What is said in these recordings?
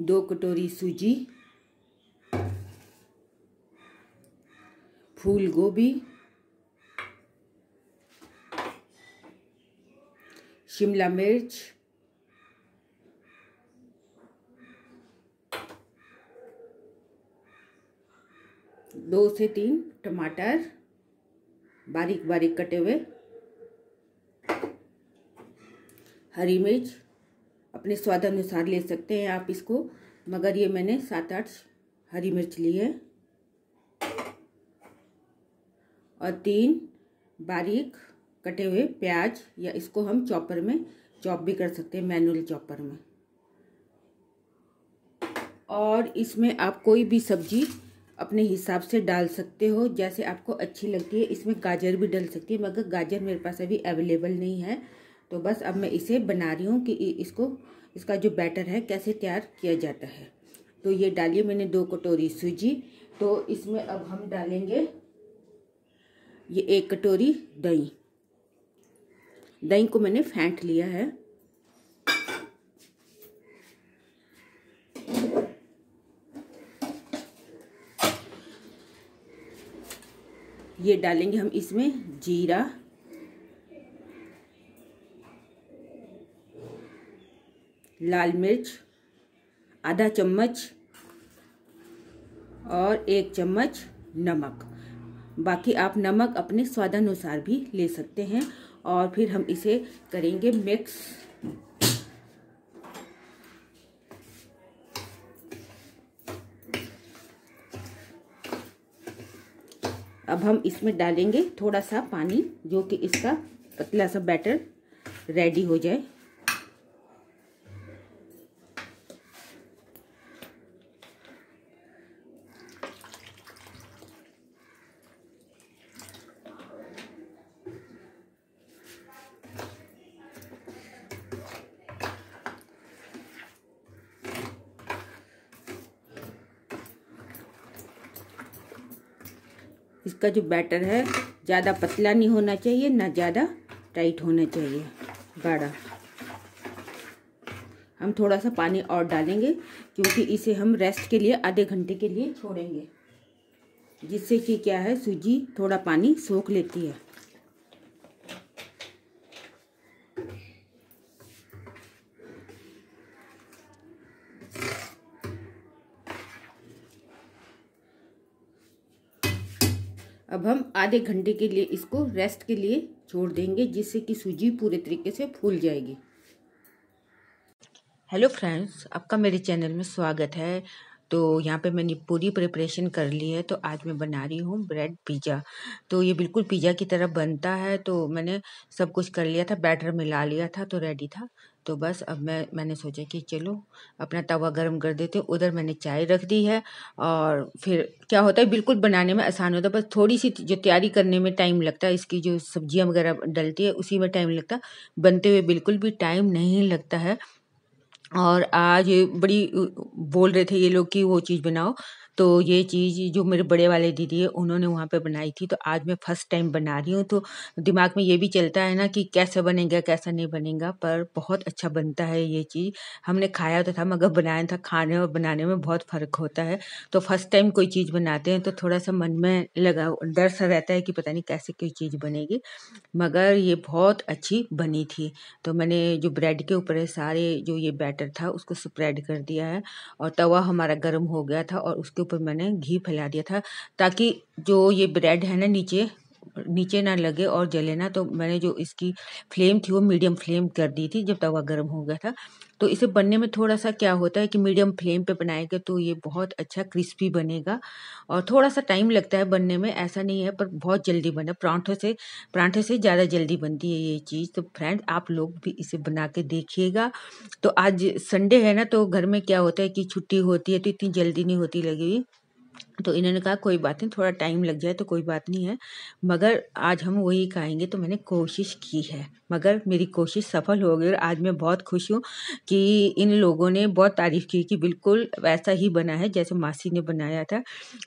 दो कटोरी सूजी फूल गोभी शिमला मिर्च दो से तीन टमाटर बारीक बारीक कटे हुए हरी मिर्च अपने स्वाद अनुसार ले सकते हैं आप इसको मगर ये मैंने सात आठ हरी मिर्च ली है और तीन बारीक कटे हुए प्याज या इसको हम चॉपर में चॉप भी कर सकते हैं मैनुअल चॉपर में और इसमें आप कोई भी सब्जी अपने हिसाब से डाल सकते हो जैसे आपको अच्छी लगती है इसमें गाजर भी डाल सकती है मगर गाजर मेरे पास अभी अवेलेबल नहीं है तो बस अब मैं इसे बना रही हूँ कि इसको इसका जो बैटर है कैसे तैयार किया जाता है तो ये डालिए मैंने दो कटोरी सूजी तो इसमें अब हम डालेंगे ये एक कटोरी दही दही को मैंने फेंट लिया है ये डालेंगे हम इसमें जीरा लाल मिर्च आधा चम्मच और एक चम्मच नमक बाकी आप नमक अपने स्वादानुसार भी ले सकते हैं और फिर हम इसे करेंगे मिक्स अब हम इसमें डालेंगे थोड़ा सा पानी जो कि इसका पतला सा बैटर रेडी हो जाए इसका जो बैटर है ज़्यादा पतला नहीं होना चाहिए ना ज़्यादा टाइट होना चाहिए गाढ़ा हम थोड़ा सा पानी और डालेंगे क्योंकि इसे हम रेस्ट के लिए आधे घंटे के लिए छोड़ेंगे जिससे कि क्या है सूजी थोड़ा पानी सोख लेती है अब हम आधे घंटे के लिए इसको रेस्ट के लिए छोड़ देंगे जिससे कि सूजी पूरे तरीके से फूल जाएगी हेलो फ्रेंड्स आपका मेरे चैनल में स्वागत है तो यहाँ पे मैंने पूरी प्रिपरेशन कर ली है तो आज मैं बना रही हूँ ब्रेड पिज़्ज़ा तो ये बिल्कुल पिज़्ज़ा की तरह बनता है तो मैंने सब कुछ कर लिया था बैटर मिला लिया था तो रेडी था तो बस अब मैं मैंने सोचा कि चलो अपना तवा गर्म कर देते उधर मैंने चाय रख दी है और फिर क्या होता है बिल्कुल बनाने में आसान होता है बस थोड़ी सी जो तैयारी करने में टाइम लगता है इसकी जो सब्जियां वगैरह डलती है उसी में टाइम लगता है बनते हुए बिल्कुल भी टाइम नहीं लगता है और आज बड़ी बोल रहे थे ये लोग कि वो चीज़ बनाओ तो ये चीज़ जो मेरे बड़े वाले दीदी है उन्होंने वहाँ पे बनाई थी तो आज मैं फर्स्ट टाइम बना रही हूँ तो दिमाग में ये भी चलता है ना कि कैसे बनेगा कैसा नहीं बनेगा पर बहुत अच्छा बनता है ये चीज़ हमने खाया तो था मगर बनाया था खाने और बनाने में बहुत फ़र्क होता है तो फर्स्ट टाइम कोई चीज़ बनाते हैं तो थोड़ा सा मन में लगा डर सा रहता है कि पता नहीं कैसे कोई चीज़ बनेगी मगर ये बहुत अच्छी बनी थी तो मैंने जो ब्रेड के ऊपर सारे जो ये बैटर था उसको स्प्रेड कर दिया है और तवा हमारा गर्म हो गया था और उसके ऊपर मैंने घी फैला दिया था ताकि जो ये ब्रेड है ना नीचे नीचे ना लगे और जले ना तो मैंने जो इसकी फ्लेम थी वो मीडियम फ्लेम कर दी थी जब तवा गर्म हो गया था तो इसे बनने में थोड़ा सा क्या होता है कि मीडियम फ्लेम पे बनाएंगे तो ये बहुत अच्छा क्रिस्पी बनेगा और थोड़ा सा टाइम लगता है बनने में ऐसा नहीं है पर बहुत जल्दी बने परांठों से परांठे से ज़्यादा जल्दी बनती है ये चीज़ तो फ्रेंड आप लोग भी इसे बना के देखिएगा तो आज संडे है ना तो घर में क्या होता है कि छुट्टी होती है तो इतनी जल्दी नहीं होती लगी हुई तो इन्होंने कहा कोई बात नहीं थोड़ा टाइम लग जाए तो कोई बात नहीं है मगर आज हम वही खाएंगे तो मैंने कोशिश की है मगर मेरी कोशिश सफल हो गई और आज मैं बहुत खुश हूँ कि इन लोगों ने बहुत तारीफ़ की कि बिल्कुल वैसा ही बना है जैसे मासी ने बनाया था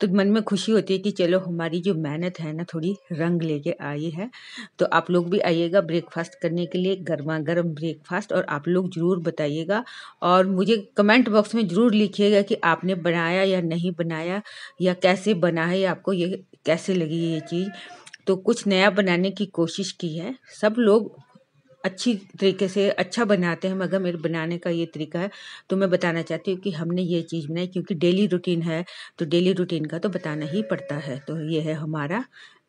तो मन में खुशी होती है कि चलो हमारी जो मेहनत है ना थोड़ी रंग लेके आई है तो आप लोग भी आइएगा ब्रेकफास्ट करने के लिए गर्मा गर्म ब्रेकफास्ट और आप लोग ज़रूर बताइएगा और मुझे कमेंट बॉक्स में ज़रूर लिखिएगा कि आपने बनाया या नहीं बनाया या कैसे बना है आपको ये कैसे लगी ये चीज़ तो कुछ नया बनाने की कोशिश की है सब लोग अच्छी तरीके से अच्छा बनाते हैं मगर मेरे बनाने का ये तरीका है तो मैं बताना चाहती हूँ कि हमने ये चीज़ बनाई क्योंकि डेली रूटीन है तो डेली रूटीन का तो बताना ही पड़ता है तो ये है हमारा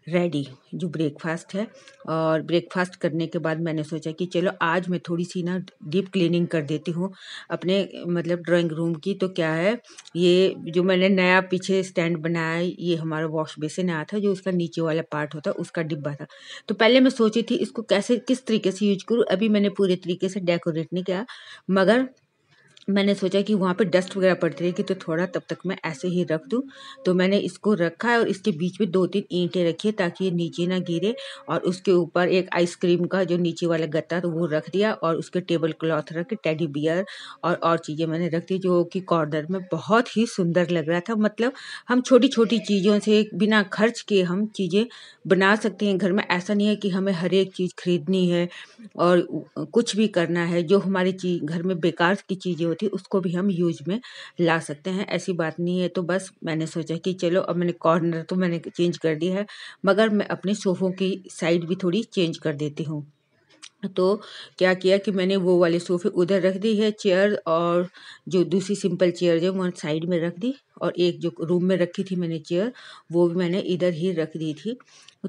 रेडी जो ब्रेकफास्ट है और ब्रेकफास्ट करने के बाद मैंने सोचा कि चलो आज मैं थोड़ी सी ना डीप क्लीनिंग कर देती हूँ अपने मतलब ड्राइंग रूम की तो क्या है ये जो मैंने नया पीछे स्टैंड बनाया ये हमारा वॉश बेसिन आया था जो उसका नीचे वाला पार्ट होता उसका डिब्बा था तो पहले मैं सोची थी इसको कैसे किस तरीके से यूज करूँ अभी मैंने पूरे तरीके से डेकोरेट नहीं किया मगर मैंने सोचा कि वहाँ पे डस्ट वगैरह पड़ती रहेगी तो थोड़ा तब तक मैं ऐसे ही रख दूँ तो मैंने इसको रखा है और इसके बीच में दो तीन ईंटें रखी ताकि ये नीचे ना गिरे और उसके ऊपर एक आइसक्रीम का जो नीचे वाला गत्ता था वो रख दिया और उसके टेबल क्लॉथ रख के टेडी बियर और और चीज़ें मैंने रख दी जो कि कॉर्नर में बहुत ही सुंदर लग रहा था मतलब हम छोटी छोटी चीज़ों से बिना खर्च के हम चीज़ें बना सकते हैं घर में ऐसा नहीं है कि हमें हर एक चीज़ खरीदनी है और कुछ भी करना है जो हमारी चीज घर में बेकार की चीज़ें थी उसको भी हम यूज में ला सकते हैं ऐसी बात नहीं है तो बस मैंने सोचा कि चलो अब मैंने कॉर्नर तो मैंने चेंज कर दिया है मगर मैं अपने सोफ़ों की साइड भी थोड़ी चेंज कर देती हूँ तो क्या किया कि मैंने वो वाले सोफ़े उधर रख दी है चेयर और जो दूसरी सिंपल चेयर है वो साइड में रख दी और एक जो रूम में रखी थी मैंने चेयर वो भी मैंने इधर ही रख दी थी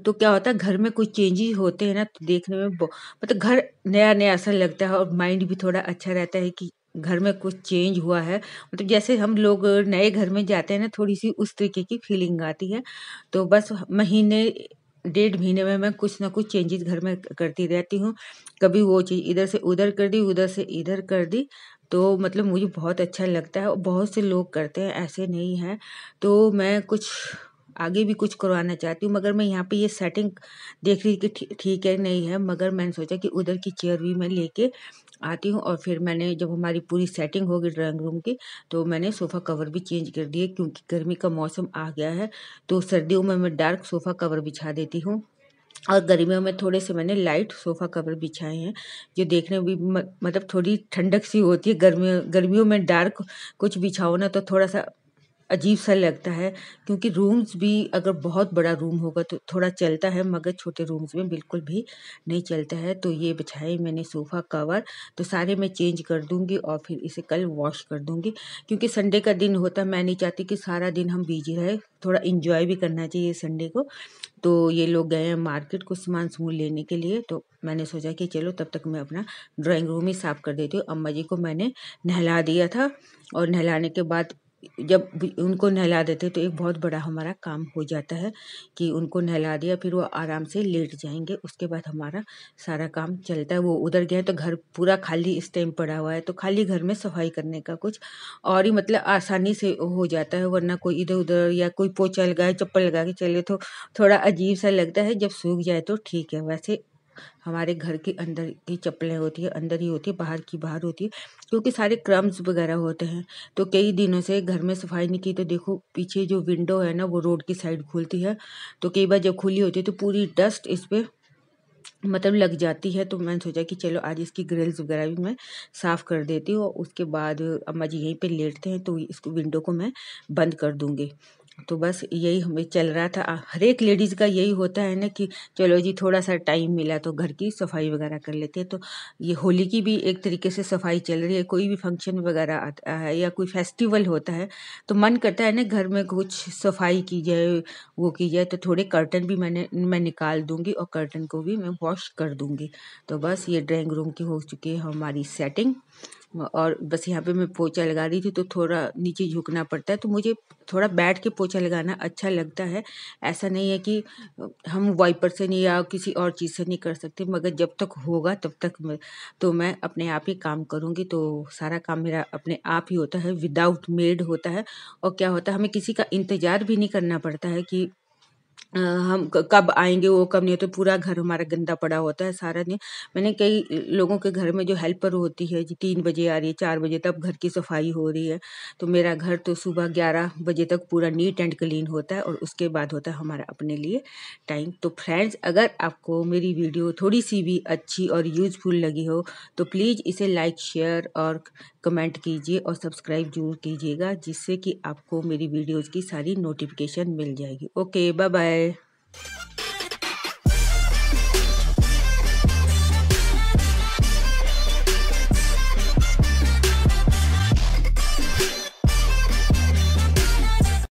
तो क्या होता है घर में कुछ चेंजेस होते हैं ना तो देखने में मतलब घर नया नया सा लगता है और माइंड भी थोड़ा अच्छा रहता है कि घर में कुछ चेंज हुआ है मतलब जैसे हम लोग नए घर में जाते हैं ना थोड़ी सी उस तरीके की फीलिंग आती है तो बस महीने डेढ़ महीने में मैं कुछ ना कुछ चेंजेस घर में करती रहती हूँ कभी वो चीज़ इधर से उधर कर दी उधर से इधर कर दी तो मतलब मुझे बहुत अच्छा लगता है और बहुत से लोग करते हैं ऐसे नहीं है तो मैं कुछ आगे भी कुछ करवाना चाहती हूँ मगर मैं यहाँ पे ये सेटिंग देख रही कि ठीक है नहीं है मगर मैंने सोचा कि उधर की चेयर भी मैं लेके आती हूँ और फिर मैंने जब हमारी पूरी सेटिंग होगी ड्राइंग रूम की तो मैंने सोफ़ा कवर भी चेंज कर दिए क्योंकि गर्मी का मौसम आ गया है तो सर्दियों में मैं डार्क सोफ़ा कवर बिछा देती हूँ और गर्मियों में थोड़े से मैंने लाइट सोफ़ा कवर बिछाए हैं जो देखने में भी मतलब थोड़ी ठंडक सी होती है गर्मियों गर्मियों में डार्क कुछ बिछाओ ना तो थोड़ा सा अजीब सा लगता है क्योंकि रूम्स भी अगर बहुत बड़ा रूम होगा तो थोड़ा चलता है मगर छोटे रूम्स में बिल्कुल भी नहीं चलता है तो ये बिछाए मैंने सोफ़ा कवर तो सारे मैं चेंज कर दूँगी और फिर इसे कल वॉश कर दूँगी क्योंकि संडे का दिन होता है मैं नहीं चाहती कि सारा दिन हम बिजी रहे थोड़ा इन्जॉय भी करना चाहिए संडे को तो ये लोग गए हैं मार्केट कुछ सामान समूह लेने के लिए तो मैंने सोचा कि चलो तब तक मैं अपना ड्राइंग रूम ही साफ़ कर देती हूँ अम्मा जी को मैंने नहला दिया था और नहलाने के बाद जब उनको नहला देते तो एक बहुत बड़ा हमारा काम हो जाता है कि उनको नहला दिया फिर वो आराम से लेट जाएंगे उसके बाद हमारा सारा काम चलता है वो उधर गए तो घर पूरा खाली इस टाइम पड़ा हुआ है तो खाली घर में सफाई करने का कुछ और ही मतलब आसानी से हो जाता है वरना कोई इधर उधर या कोई पोचा लगाए चप्पल लगा के चले तो थोड़ा अजीब सा लगता है जब सूख जाए तो ठीक है वैसे हमारे घर के अंदर की चप्पलें होती है अंदर ही होती है बाहर की बाहर होती है क्योंकि सारे क्रम्स वगैरह होते हैं तो कई दिनों से घर में सफाई नहीं की तो देखो पीछे जो विंडो है ना वो रोड की साइड खुलती है तो कई बार जब खुली होती है तो पूरी डस्ट इस पर मतलब लग जाती है तो मैंने सोचा कि चलो आज इसकी ग्रिल्स वगैरह भी मैं साफ़ कर देती हूँ और उसके बाद अम्मा जी यहीं पे लेटते हैं तो इसको विंडो को मैं बंद कर दूँगी तो बस यही हमें चल रहा था हर एक लेडीज़ का यही होता है ना कि चलो जी थोड़ा सा टाइम मिला तो घर की सफाई वगैरह कर लेते हैं तो ये होली की भी एक तरीके से सफाई चल रही है कोई भी फंक्शन वगैरह आता है या कोई फेस्टिवल होता है तो मन करता है ना घर में कुछ सफाई की जाए वो की जाए तो थोड़े कर्टन भी मैंने मैं निकाल दूँगी और कर्टन को भी मैं वॉश कर दूँगी तो बस ये ड्राइंग रूम की हो चुकी है हमारी सेटिंग और बस यहाँ पे मैं पोछा लगा रही थी तो थोड़ा नीचे झुकना पड़ता है तो मुझे थोड़ा बैठ के पोछा लगाना अच्छा लगता है ऐसा नहीं है कि हम वाइपर से नहीं या किसी और चीज़ से नहीं कर सकते मगर जब तक होगा तब तक मैं तो मैं अपने आप ही काम करूँगी तो सारा काम मेरा अपने आप ही होता है विदाउट मेड होता है और क्या होता है हमें किसी का इंतज़ार भी नहीं करना पड़ता है कि हम कब आएंगे वो कब नहीं तो पूरा घर हमारा गंदा पड़ा होता है सारा दिन मैंने कई लोगों के घर में जो हेल्पर होती है जी तीन बजे आ रही है चार बजे तब घर की सफाई हो रही है तो मेरा घर तो सुबह ग्यारह बजे तक पूरा नीट एंड क्लीन होता है और उसके बाद होता है हमारा अपने लिए टाइम तो फ्रेंड्स अगर आपको मेरी वीडियो थोड़ी सी भी अच्छी और यूजफुल लगी हो तो प्लीज़ इसे लाइक शेयर और कमेंट कीजिए और सब्सक्राइब जरूर कीजिएगा जिससे कि आपको मेरी वीडियोज़ की सारी नोटिफिकेशन मिल जाएगी ओके बाय बाय